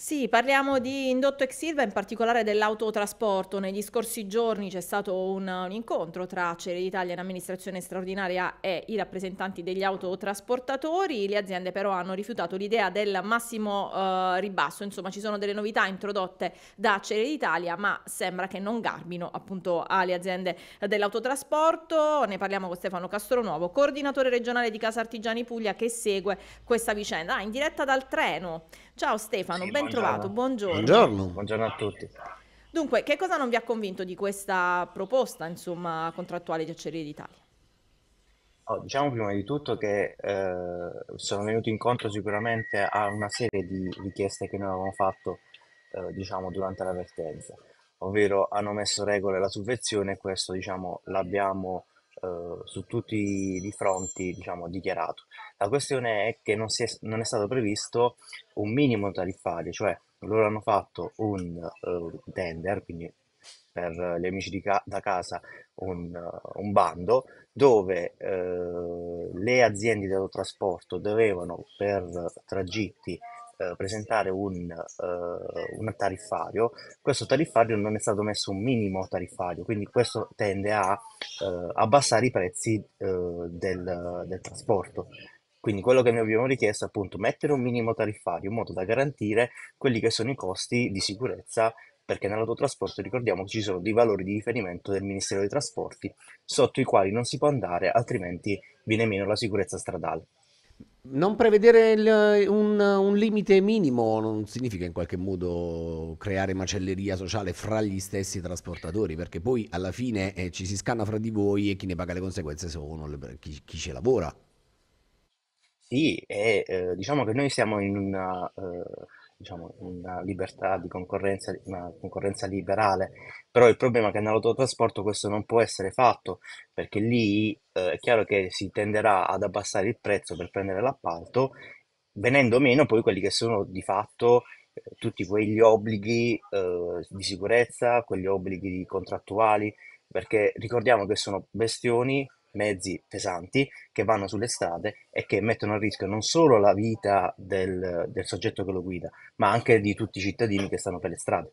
Sì, parliamo di indotto ex Silva, in particolare dell'autotrasporto. Negli scorsi giorni c'è stato un, un incontro tra Cere d'Italia in amministrazione straordinaria e i rappresentanti degli autotrasportatori. Le aziende però hanno rifiutato l'idea del massimo eh, ribasso. Insomma, ci sono delle novità introdotte da Cere d'Italia, ma sembra che non garbino appunto alle aziende dell'autotrasporto. Ne parliamo con Stefano Castronuovo, coordinatore regionale di Casa Artigiani Puglia, che segue questa vicenda. Ah, in diretta dal treno. Ciao Stefano, sì, ben buongiorno. trovato, buongiorno. buongiorno. Buongiorno a tutti. Dunque, che cosa non vi ha convinto di questa proposta insomma, contrattuale di Acciaierie d'Italia? Oh, diciamo prima di tutto che eh, sono venuto incontro sicuramente a una serie di richieste che noi avevamo fatto eh, diciamo, durante la vertenza, ovvero hanno messo regole alla subvenzione e questo diciamo, l'abbiamo eh, su tutti i fronti diciamo, dichiarato. La questione è che non, è, non è, stato previsto un minimo tariffario, cioè loro hanno fatto un eh, tender, quindi per gli amici di ca- da casa un, uh, un bando dove eh, le aziende di autotrasporto dovevano per tragitti eh, presentare un, eh, un, tariffario, questo tariffario non è stato messo un minimo tariffario, quindi questo tende a eh, abbassare i prezzi eh, del, del trasporto. Quindi quello che noi abbiamo richiesto è appunto mettere un minimo tariffario in modo da garantire quelli che sono i costi di sicurezza perché nell'autotrasporto ricordiamo che ci sono dei valori di riferimento del Ministero dei Trasporti sotto i quali non si può andare altrimenti viene meno la sicurezza stradale non prevedere il, un, un, limite minimo non significa in qualche modo creare macelleria sociale fra gli stessi trasportatori, perché poi alla fine eh, ci si scanna fra di voi e chi ne paga le conseguenze sono le, chi, chi ci lavora. Sì, e eh, diciamo che noi siamo in una eh, diciamo, una libertà di concorrenza, una concorrenza liberale, però il problema è che nell'autotrasporto questo non può essere fatto, perché lì eh, è chiaro che si tenderà ad abbassare il prezzo per prendere l'appalto, venendo meno poi quelli che sono di fatto eh, tutti quegli obblighi eh, di sicurezza, quegli obblighi contrattuali, perché ricordiamo che sono bestioni mezzi pesanti che vanno sulle strade e che mettono a rischio non solo la vita del, del soggetto che lo guida, ma anche di tutti i cittadini che stanno per le strade.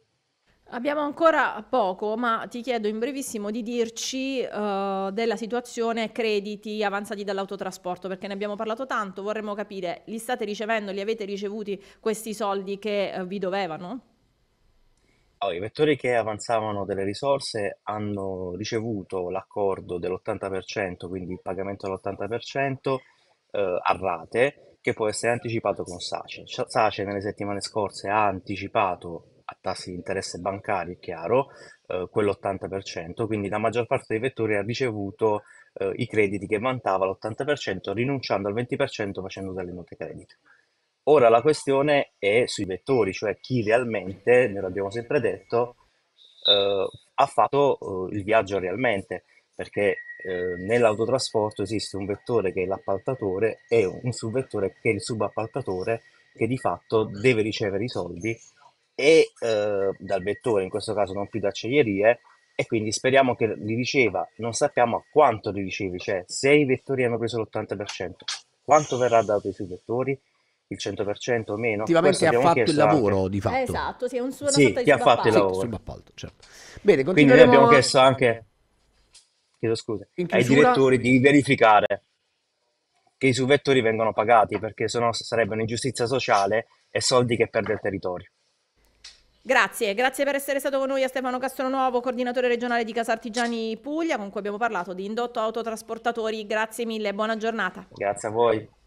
Abbiamo ancora poco, ma ti chiedo in brevissimo di dirci uh, della situazione crediti avanzati dall'autotrasporto, perché ne abbiamo parlato tanto, vorremmo capire, li state ricevendo, li avete ricevuti questi soldi che uh, vi dovevano? i vettori che avanzavano delle risorse hanno ricevuto l'accordo dell'80%, quindi il pagamento dell'80% eh, a rate, che può essere anticipato con SACE. SACE nelle settimane scorse ha anticipato a tassi di interesse bancari, è chiaro, eh, quell'80%, quindi la maggior parte dei vettori ha ricevuto eh, i crediti che vantava l'80%, rinunciando al 20% facendo delle note credito. Ora la questione è sui vettori, cioè chi realmente, noi l'abbiamo sempre detto, eh, ha fatto eh, il viaggio realmente, perché eh, nell'autotrasporto esiste un vettore che è l'appaltatore e un subvettore che è il subappaltatore che di fatto deve ricevere i soldi e eh, dal vettore, in questo caso non più da acciaierie, e quindi speriamo che li riceva, non sappiamo a quanto li ricevi, cioè se i vettori hanno preso l'80%, quanto verrà dato ai subvettori? vettori? il 100% o meno. Effettivamente ha fatto il lavoro anche... di fatto. Eh, esatto, sì, è un suo sì, chi ha fatto il lavoro. Sì, subappalto, certo. Bene, Quindi noi abbiamo chiesto anche chiedo scusa, chiusura... ai direttori di verificare che i suvvettori vengano pagati perché sennò sarebbe un'ingiustizia sociale e soldi che perde il territorio. Grazie, grazie per essere stato con noi a Stefano Castronuovo, coordinatore regionale di Casartigiani Puglia, con cui abbiamo parlato di indotto autotrasportatori. Grazie mille, buona giornata. Grazie a voi.